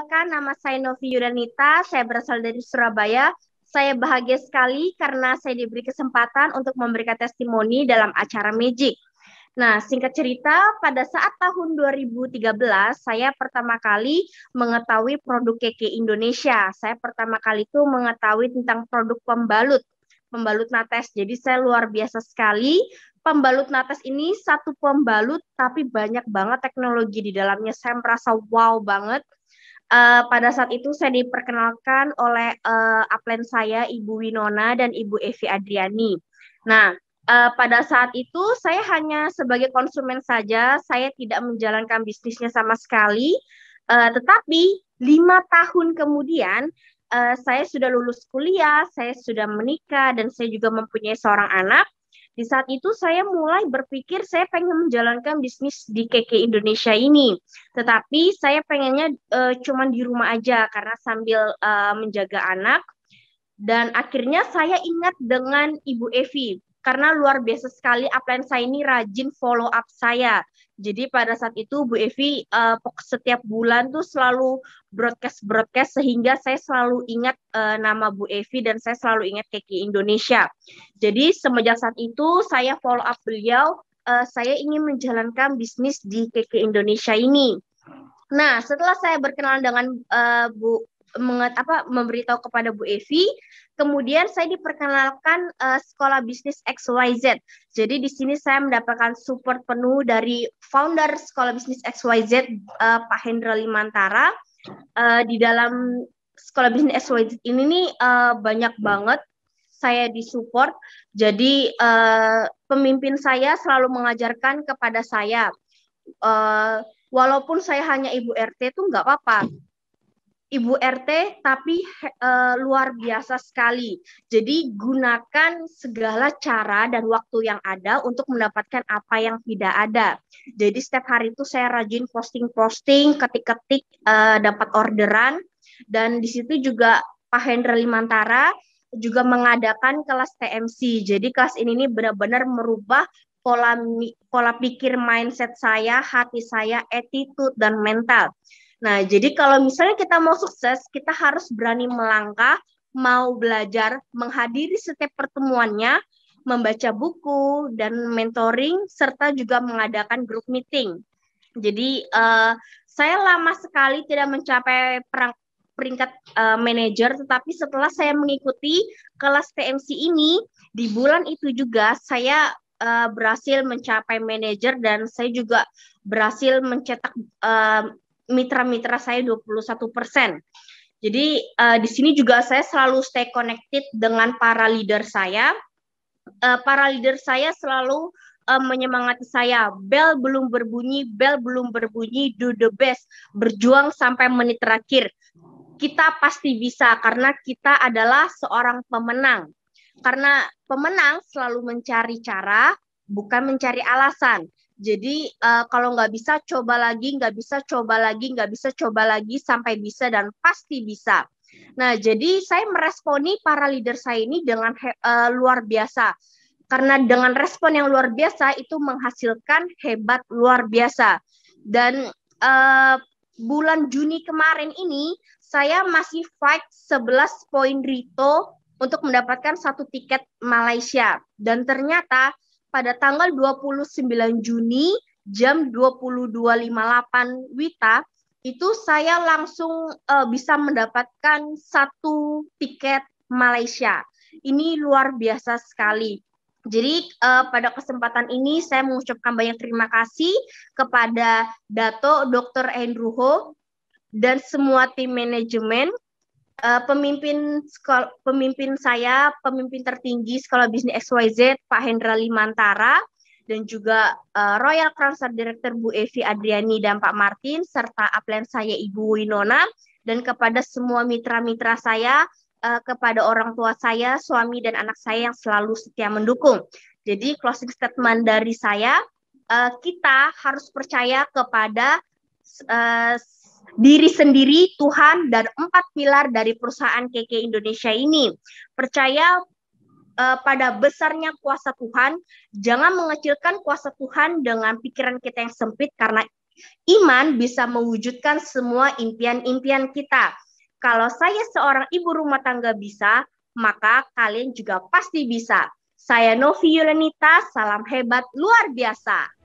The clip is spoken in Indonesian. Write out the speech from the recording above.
Perkenalkan, nama saya Novi Yudanita, saya berasal dari Surabaya. Saya bahagia sekali karena saya diberi kesempatan untuk memberikan testimoni dalam acara Magic. Nah, singkat cerita, pada saat tahun 2013, saya pertama kali mengetahui produk keke Indonesia. Saya pertama kali itu mengetahui tentang produk pembalut, pembalut nates. Jadi saya luar biasa sekali pembalut nates ini satu pembalut tapi banyak banget teknologi di dalamnya. Saya merasa wow banget uh, pada saat itu saya diperkenalkan oleh uh, upline saya Ibu Winona dan Ibu Evi Adriani. Nah, uh, pada saat itu saya hanya sebagai konsumen saja, saya tidak menjalankan bisnisnya sama sekali. Uh, tetapi lima tahun kemudian uh, saya sudah lulus kuliah, saya sudah menikah dan saya juga mempunyai seorang anak. Di saat itu saya mulai berpikir saya pengen menjalankan bisnis di KK Indonesia ini. Tetapi saya pengennya uh, cuman di rumah aja karena sambil uh, menjaga anak. Dan akhirnya saya ingat dengan Ibu Evi karena luar biasa sekali upline saya ini rajin follow up saya. Jadi pada saat itu Bu Evi uh, setiap bulan tuh selalu broadcast broadcast sehingga saya selalu ingat uh, nama Bu Evi dan saya selalu ingat Keki Indonesia. Jadi semenjak saat itu saya follow up beliau, uh, saya ingin menjalankan bisnis di Keki Indonesia ini. Nah, setelah saya berkenalan dengan uh, Bu menget, apa memberitahu kepada Bu Evi. Kemudian saya diperkenalkan uh, sekolah bisnis XYZ. Jadi di sini saya mendapatkan support penuh dari founder sekolah bisnis XYZ uh, eh, Pak Hendra Limantara. Uh, di dalam sekolah bisnis XYZ ini nih uh, banyak hmm. banget saya disupport. Jadi uh, pemimpin saya selalu mengajarkan kepada saya. Uh, walaupun saya hanya ibu RT itu nggak apa-apa Ibu RT tapi uh, luar biasa sekali. Jadi gunakan segala cara dan waktu yang ada untuk mendapatkan apa yang tidak ada. Jadi setiap hari itu saya rajin posting-posting, ketik-ketik uh, dapat orderan dan di situ juga Pak Hendra Limantara juga mengadakan kelas TMC. Jadi kelas ini ini benar-benar merubah pola pola pikir mindset saya, hati saya, attitude dan mental. Nah, jadi kalau misalnya kita mau sukses, kita harus berani melangkah, mau belajar, menghadiri setiap pertemuannya, membaca buku dan mentoring serta juga mengadakan grup meeting. Jadi uh, saya lama sekali tidak mencapai perang, peringkat uh, eh, manajer, tetapi setelah saya mengikuti kelas TMC ini di bulan itu juga saya uh, berhasil mencapai manajer dan saya juga berhasil mencetak uh, mitra-mitra saya 21 persen. Jadi uh, di sini juga saya selalu stay connected dengan para leader saya. Uh, para leader saya selalu uh, menyemangati saya. Bel belum berbunyi, bel belum berbunyi, do the best, berjuang sampai menit terakhir. Kita pasti bisa karena kita adalah seorang pemenang. Karena pemenang selalu mencari cara, bukan mencari alasan. Jadi uh, kalau nggak bisa coba lagi, nggak bisa coba lagi, nggak bisa coba lagi sampai bisa dan pasti bisa. Nah, jadi saya meresponi para leader saya ini dengan uh, luar biasa. Karena dengan respon yang luar biasa itu menghasilkan hebat luar biasa. Dan uh, bulan Juni kemarin ini saya masih fight 11 poin Rito untuk mendapatkan satu tiket Malaysia. Dan ternyata pada tanggal 29 Juni jam 22.58 Wita itu saya langsung uh, bisa mendapatkan satu tiket Malaysia. Ini luar biasa sekali. Jadi uh, pada kesempatan ini saya mengucapkan banyak terima kasih kepada Dato Dr. Andrew Ho dan semua tim manajemen Eh, pemimpin sekolah, pemimpin saya, pemimpin tertinggi sekolah bisnis XYZ Pak Hendra Limantara dan juga uh, Royal Transfer Director Bu Evi Adriani dan Pak Martin serta upline saya Ibu Winona dan kepada semua mitra-mitra saya uh, kepada orang tua saya, suami dan anak saya yang selalu setia mendukung. Jadi closing statement dari saya, uh, kita harus percaya kepada uh, diri sendiri, Tuhan, dan empat pilar dari perusahaan KK Indonesia ini. Percaya uh, pada besarnya kuasa Tuhan, jangan mengecilkan kuasa Tuhan dengan pikiran kita yang sempit karena iman bisa mewujudkan semua impian-impian kita. Kalau saya seorang ibu rumah tangga bisa, maka kalian juga pasti bisa. Saya Novi Yulenita, salam hebat luar biasa.